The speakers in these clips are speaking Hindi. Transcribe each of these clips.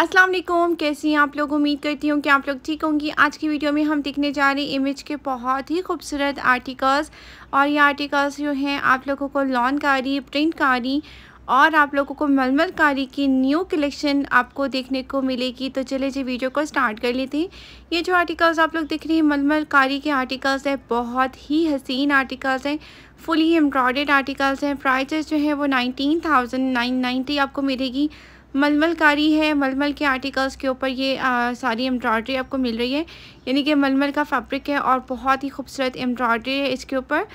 अस्सलाम वालेकुम कैसी हैं आप लोग उम्मीद करती हूँ कि आप लोग ठीक होंगी आज की वीडियो में हम देखने जा रहे हैं इमेज के बहुत ही खूबसूरत आर्टिकल्स और ये आर्टिकल्स जो हैं आप लोगों को लॉन कारी प्रिंट कारी और आप लोगों को मलमल कारी की न्यू कलेक्शन आपको देखने को मिलेगी तो चले जी वीडियो को स्टार्ट कर लेते हैं ये जो आर्टिकल्स आप लोग देख रहे हैं मलमल कारी के आर्टिकल्स हैं बहुत ही हसीन आर्टिकल्स हैं फुली एम्ब्रॉयड आर्टिकल्स हैं प्राइजेस जो है वो नाइनटीन थाउजेंड नाइन नाइन्टी आपको मिलेगी मलमल कारी है मलमल के आर्टिकल्स के ऊपर ये आ, सारी एम्ब्रॉयडरी आपको मिल रही है यानी कि मलमल का फैब्रिक है और बहुत ही खूबसूरत एम्ब्रॉयडरी है इसके ऊपर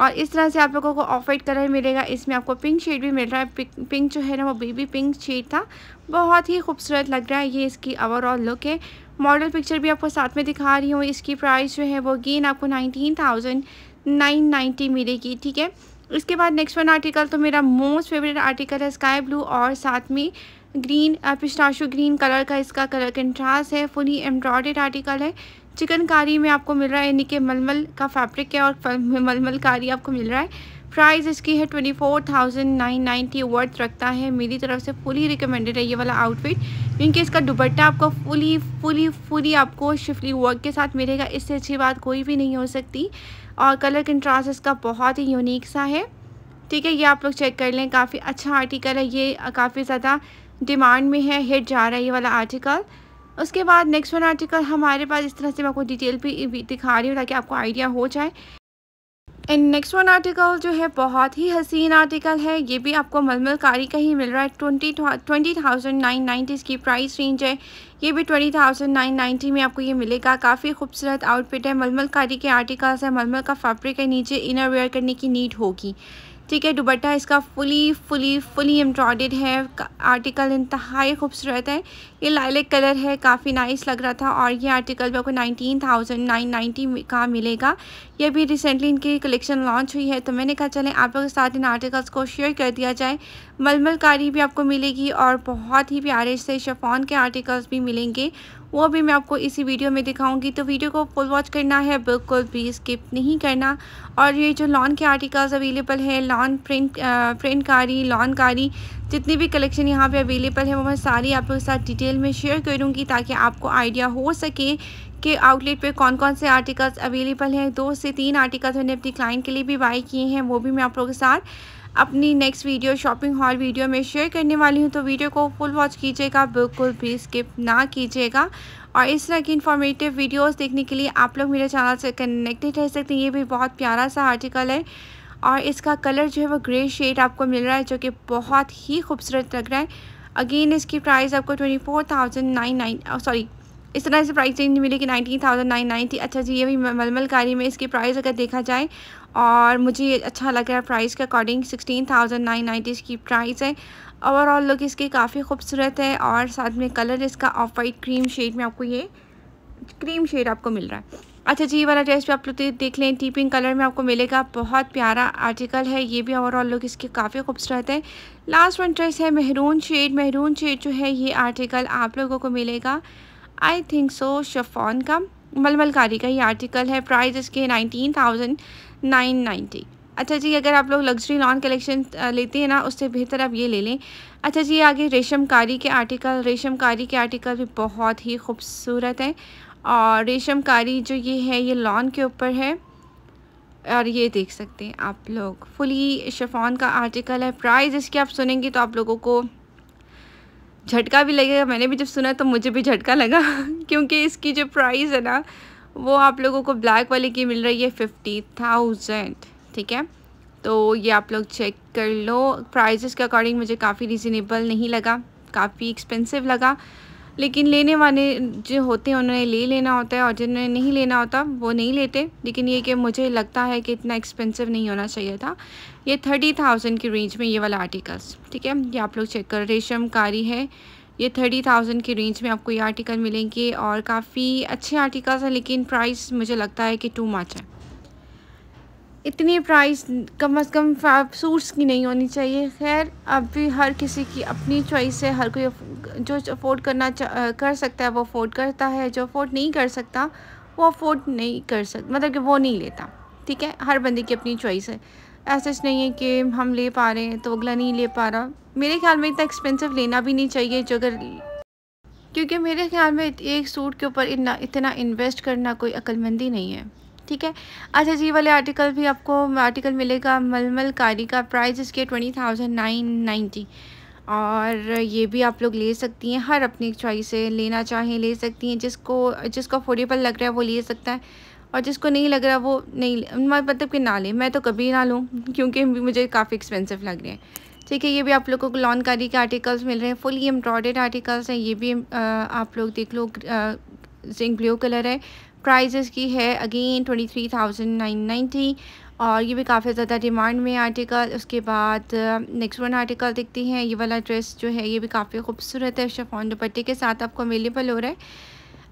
और इस तरह से आप लोगों को ऑफ वाइट कलर मिलेगा इसमें आपको पिंक शेड भी मिल रहा है पिंक, जो है ना वो बेबी पिंक शेड था बहुत ही खूबसूरत लग रहा है ये इसकी ओवरऑल लुक है मॉडल पिक्चर भी आपको साथ में दिखा रही हूँ इसकी प्राइस जो है वो गेन आपको नाइनटीन थाउजेंड नाइन नाइन्टी मिलेगी ठीक है इसके बाद नेक्स्ट वन आर्टिकल तो मेरा मोस्ट फेवरेट आर्टिकल है स्काई ब्लू और साथ में ग्रीन पिस्टाशो ग्रीन कलर का इसका कलर कंट्रास्ट है फुली एम्ब्रॉयडेड आर्टिकल है चिकनकारी में आपको मिल रहा है यानी कि मलमल का फैब्रिक है और मलमल कारी आपको मिल रहा है प्राइस इसकी है twenty four thousand nine ninety worth रखता है मेरी तरफ से फुली रिकमेंडेड है ये वाला आउटफिट क्योंकि इसका दुपट्टा आपको फुली फुली फुली आपको शिफली वर्क के साथ मिलेगा इससे अच्छी बात कोई भी नहीं हो सकती और कलर कंट्रास्ट इसका बहुत ही यूनिक सा है ठीक है ये आप लोग चेक कर लें काफ़ी अच्छा आर्टिकल है ये काफ़ी ज़्यादा डिमांड में है हिट जा रहा है ये वाला आर्टिकल उसके बाद नेक्स्ट वन आर्टिकल हमारे पास इस तरह से मैं आपको डिटेल भी दिखा रही हूँ ताकि आपको आइडिया हो जाए एंड नेक्स्ट वन आर्टिकल जो है बहुत ही हसीन आर्टिकल है ये भी आपको मलमल कारी का ही मिल रहा है twenty twenty thousand nine ninety इसकी प्राइस रेंज है ये भी ट्वेंटी थाउजेंड नाइन नाइन्टी में आपको ये मिलेगा काफ़ी खूबसूरत आउटफिट है मलमल कारी के आर्टिकल्स है मलमल का फैब्रिक है नीचे इनर वेयर करने की नीड होगी ठीक है दुबट्टा इसका फुली फुली फुली एम्ब्रॉडेड है आर्टिकल इंतहाई खूबसूरत है ये लाइलिक कलर है काफ़ी नाइस लग रहा था और ये आर्टिकल भी आपको नाइनटीन थाउजेंड नाइन नाइन्टी का मिलेगा ये भी रिसेंटली इनकी कलेक्शन लॉन्च हुई है तो मैंने कहा चलें आप लोगों के साथ इन आर्टिकल्स को शेयर कर दिया जाए मलमल कारी भी आपको मिलेगी और बहुत ही प्यारे से शफॉन के आर्टिकल्स भी मिलेंगे वो भी मैं आपको इसी वीडियो में दिखाऊंगी तो वीडियो को फुल वॉच करना है बिल्कुल भी स्किप नहीं करना और ये जो लॉन के आर्टिकल्स अवेलेबल है लॉन प्रिंट प्रिंट कारी लॉन कारी जितनी भी कलेक्शन यहाँ पे अवेलेबल है वो मैं सारी आप लोगों के साथ डिटेल में शेयर करूँगी ताकि आपको आइडिया हो सके कि आउटलेट पे कौन कौन से आर्टिकल्स अवेलेबल हैं दो से तीन आर्टिकल्स मैंने अपनी क्लाइंट के लिए भी बाई किए हैं वो भी मैं आप लोगों के साथ अपनी next video shopping hall video में शेयर करने वाली हूँ तो वीडियो को फुल वॉच कीजिएगा बिल्कुल भी स्किप ना कीजिएगा और इस तरह की इन्फॉर्मेटिव वीडियोज़ देखने के लिए आप लोग मेरे चैनल से कनेक्टेड रह सकते हैं ये भी बहुत प्यारा सा आर्टिकल है और इसका कलर जो है वो ग्रे शेड आपको मिल रहा है जो कि बहुत ही खूबसूरत लग रहा है अगेन इसकी प्राइस आपको twenty four thousand nine nine sorry इस तरह से प्राइस रेंज मिलेगी नाइनटीन थाउजेंड नाइन नाइन्टी अच्छा जी ये भी मलमल कारी में इसके प्राइस अगर देखा जाए और मुझे अच्छा लग रहा है प्राइस के according sixteen thousand nine ninety इसकी प्राइस है ओवरऑल लुक इसके काफ़ी खूबसूरत है और साथ में कलर इसका ऑफ वाइट क्रीम शेड में आपको ये क्रीम शेड आपको मिल रहा है अच्छा जी ये वाला ड्रेस भी आप लोग देख लें टी पिंक कलर में आपको मिलेगा बहुत प्यारा आर्टिकल है ये भी ओवरऑल लुक इसके काफ़ी खूबसूरत है लास्ट वन ड्रेस है मेहरून शेड मेहरून शेड जो है ये आर्टिकल आप लोगों को मिलेगा आई थिंक सो शफॉन का मलमलकारी का ही आर्टिकल है प्राइस इसके नाइनटीन थाउजेंड नाइन नाइन्टी अच्छा जी अगर आप लोग लग्जरी लॉन कलेक्शन लेते हैं ना उससे बेहतर आप ये ले लें अच्छा जी आगे रेशमकारी के आर्टिकल रेशमकारी के आर्टिकल भी बहुत ही खूबसूरत हैं और रेशमकारी जो ये है ये लॉन के ऊपर है और ये देख सकते हैं आप लोग फुली शफॉन का आर्टिकल है प्राइस इसकी आप सुनेंगे तो आप लोगों को झटका भी लगेगा मैंने भी जब सुना तो मुझे भी झटका लगा क्योंकि इसकी जो प्राइस है ना वो आप लोगों को ब्लैक वाले की मिल रही है फिफ्टी थाउजेंड ठीक है तो ये आप लोग चेक कर लो प्राइजेस के अकॉर्डिंग मुझे काफ़ी रिजनेबल नहीं लगा काफ़ी एक्सपेंसिव लगा लेकिन लेने वाले जो होते हैं उन्होंने ले लेना होता है और जिन्होंने नहीं लेना होता वो नहीं लेते लेकिन ये कि मुझे लगता है कि इतना एक्सपेंसिव नहीं होना चाहिए था ये थर्टी थाउजेंड की रेंज में ये वाला आर्टिकल्स ठीक है ये आप लोग चेक कर रेशम कारी है ये थर्टी थाउजेंड की रेंज में आपको ये आर्टिकल मिलेंगे और काफ़ी अच्छे आर्टिकल्स हैं लेकिन प्राइस मुझे लगता है कि टू मच है इतनी प्राइस कम अज़ कम सूट्स की नहीं होनी चाहिए खैर अब भी हर किसी की अपनी चॉइस है हर कोई जो अफोर्ड करना कर सकता है वो अफोर्ड करता है जो अफोर्ड नहीं कर सकता वो अफोर्ड नहीं कर सकता मतलब कि वो नहीं लेता ठीक है हर बंदे की अपनी चॉइस है ऐसा नहीं है कि हम ले पा रहे हैं तो अगला नहीं ले पा रहा मेरे ख्याल में इतना एक्सपेंसिव लेना भी नहीं चाहिए जो अगर क्योंकि मेरे ख्याल में एक सूट के ऊपर इतना इतना इन्वेस्ट करना कोई अक्लमंदी नहीं है ठीक है अच्छा जी वाले आर्टिकल भी आपको आर्टिकल मिलेगा मलमल कारी का प्राइस इसके ट्वेंटी थाउजेंड नाइन नाइन्टी और ये भी आप लोग ले सकती हैं हर अपनी चॉइस से लेना चाहें ले सकती हैं जिसको जिसको अफोर्डेबल लग रहा है वो ले सकता है और जिसको नहीं लग रहा वो नहीं मतलब कि ना ले मैं तो कभी ना लूँ क्योंकि मुझे काफ़ी एक्सपेंसिव लग रहे हैं ठीक है ये भी आप लोगों को कारी के आर्टिकल्स मिल रहे हैं फुली एम्ब्रॉयडेड आर्टिकल्स हैं ये भी आप लोग देख लो जिंक ब्लू कलर है प्राइजेस की है again twenty three thousand nine ninety और ये भी काफ़ी ज़्यादा डिमांड में आर्टिकल उसके बाद नेक्स्ट वन आर्टिकल देखती हैं ये वाला ड्रेस जो है ये भी काफ़ी खूबसूरत है शफॉन दुपट्टे के साथ आपको अवेलेबल हो रहा है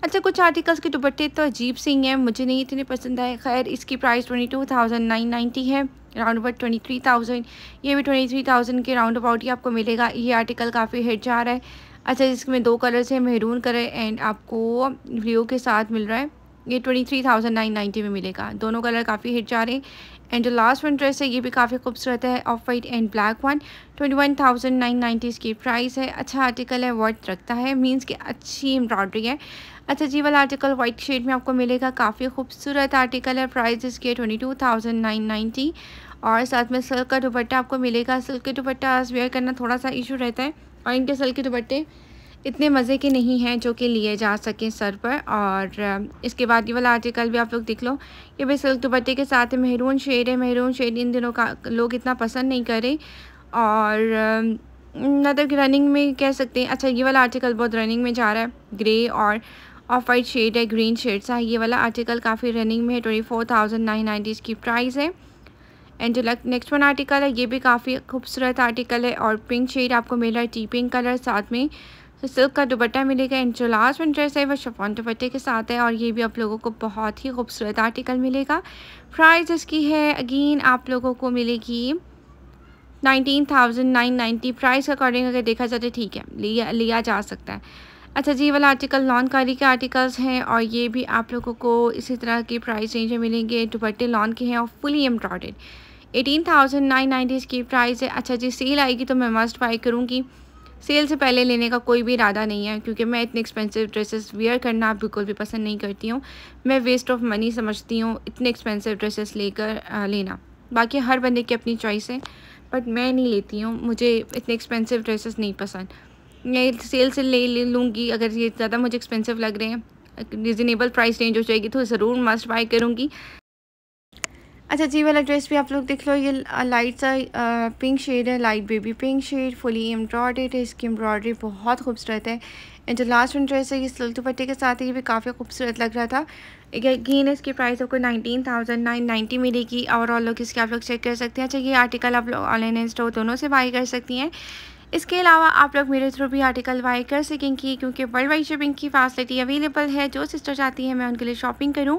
अच्छा कुछ आर्टिकल्स के दुपट्टे तो अजीब से ही हैं मुझे नहीं इतने पसंद आए खैर इसकी price twenty two thousand nine ninety है round about twenty three thousand ये भी ट्वेंटी थ्री थाउजेंड के राउंड अबाउट ही आपको मिलेगा ये आर्टिकल काफ़ी हिट जा रहा है अच्छा इसमें दो कलर्स हैं मेहरून कलर एंड आपको ब्लू के साथ मिल रहा है ये twenty three thousand nine ninety में मिलेगा दोनों कलर काफ़ी हिट जा रहे हैं एंड जो लास्ट वन ड्रेस है ये भी काफ़ी खूबसूरत है off white and black one twenty one thousand nine ninety इसकी प्राइस है अच्छा आर्टिकल है वर्थ रखता है मीन्स कि अच्छी एम्ब्रॉयडरी है अच्छा जी वाला आर्टिकल वाइट शेड में आपको मिलेगा काफ़ी खूबसूरत आर्टिकल है प्राइस इसकी है twenty two thousand nine ninety और साथ में सिल्क का दुपट्टा आपको मिलेगा सिल्क के दुपट्टा वेयर करना थोड़ा सा इशू रहता है और इनके सिल्क के दुपट्टे इतने मज़े के नहीं हैं जो कि लिए जा सकें सर पर और इसके बाद ये वाला आर्टिकल भी आप लोग देख लो ये भाई सिल्क दुपट्टे के साथ महरून शेड है महरून शेड इन दिनों का लोग इतना पसंद नहीं करें और मतलब कि रनिंग में कह सकते हैं अच्छा ये वाला आर्टिकल बहुत रनिंग में जा रहा है ग्रे और ऑफ वाइट शेड है ग्रीन शेड सा ये वाला आर्टिकल काफ़ी रनिंग में है twenty four thousand nine ninety इसकी प्राइस है एंड जो नेक्स्ट वन आर्टिकल है ये भी काफ़ी खूबसूरत आर्टिकल है और पिंक शेड आपको मिल रहा है टी पिंक कलर साथ में तो सिल्क का दुपट्टा मिलेगा एंड जो लास्ट में ड्रेस है वो शफान दुपट्टे के साथ है और ये भी आप लोगों को बहुत ही खूबसूरत आर्टिकल मिलेगा प्राइस इसकी है अगेन आप लोगों को मिलेगी nineteen thousand nine ninety price के अकॉर्डिंग अगर देखा जाए तो ठीक है लिया लिया जा सकता है अच्छा जी वाला आर्टिकल लॉन कारी के आर्टिकल्स हैं और ये भी आप लोगों को इसी तरह की प्राइस रेंज में मिलेंगे दुपट्टे लॉन के हैं और fully embroidered eighteen thousand nine ninety इसकी प्राइस है अच्छा जी सेल आएगी तो मैं मस्ट बाई करूँगी सेल से पहले लेने का कोई भी इरादा नहीं है क्योंकि मैं इतने एक्सपेंसिव ड्रेसेस वेयर करना बिल्कुल भी पसंद नहीं करती हूँ मैं वेस्ट ऑफ मनी समझती हूँ इतने एक्सपेंसिव ड्रेसेस लेकर लेना बाकी हर बंदे की अपनी चॉइस है बट मैं नहीं लेती हूँ मुझे इतने एक्सपेंसिव ड्रेसेस नहीं पसंद मैं सेल से ले ले लूँगी अगर ये ज़्यादा मुझे एक्सपेंसिव लग रहे हैं रिजनेबल प्राइस रेंज हो जाएगी तो ज़रूर मस्ट बाई करूँगी अच्छा जी वाला ड्रेस भी आप लोग देख लो ये लाइट सा पिंक शेड है light baby pink shade fully embroidered है इसकी एम्ब्रॉयडरी बहुत खूबसूरत है एंड जो लास्ट वन ड्रेस है ये सिल्क दुपट्टे के साथ है ये भी काफ़ी खूबसूरत लग रहा था अगेन इसकी प्राइस आपको नाइनटीन थाउजेंड नाइन नाइन्टी मिलेगी और ऑल लोग इसके आप लोग चेक कर सकते हैं अच्छा ये आर्टिकल आप लोग ऑनलाइन स्टोर दोनों से बाई कर सकती हैं इसके अलावा आप लोग मेरे थ्रू भी आर्टिकल बाई कर सकेंगी क्योंकि वर्ल्ड वाइड शिपिंग की फैसिलिटी अवेलेबल है जो सिस्टर चाहती हैं मैं उनके लिए शॉपिंग करूँ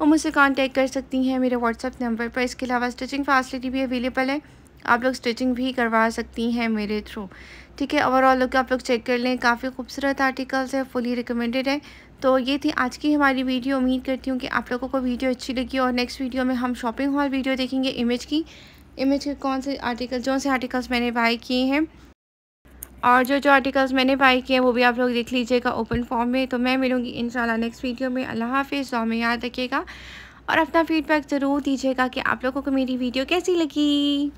वो मुझसे कॉन्टैक्ट कर सकती हैं मेरे व्हाट्सअप नंबर पर इसके अलावा स्टिचिंग फैसिलिटी भी अवेलेबल है आप लोग स्टिचिंग भी करवा सकती हैं मेरे थ्रू ठीक है ओवरऑल लुक आप लोग चेक कर लें काफ़ी खूबसूरत आर्टिकल्स है फुली रिकमेंडेड है तो ये थी आज की हमारी वीडियो उम्मीद करती हूँ कि आप लोगों को वीडियो अच्छी लगी और नेक्स्ट वीडियो में हम शॉपिंग हॉल वीडियो देखेंगे इमेज की इमेज के कौन से आर्टिकल जो से आर्टिकल्स मैंने बाई किए हैं और जो जो आर्टिकल्स मैंने बाई किए वो भी आप लोग देख लीजिएगा ओपन फॉर्म में तो मैं मिलूँगी इन नेक्स्ट वीडियो में अल्लाह हाफिज़ में याद रखिएगा और अपना फीडबैक ज़रूर दीजिएगा कि आप लोगों को मेरी वीडियो कैसी लगी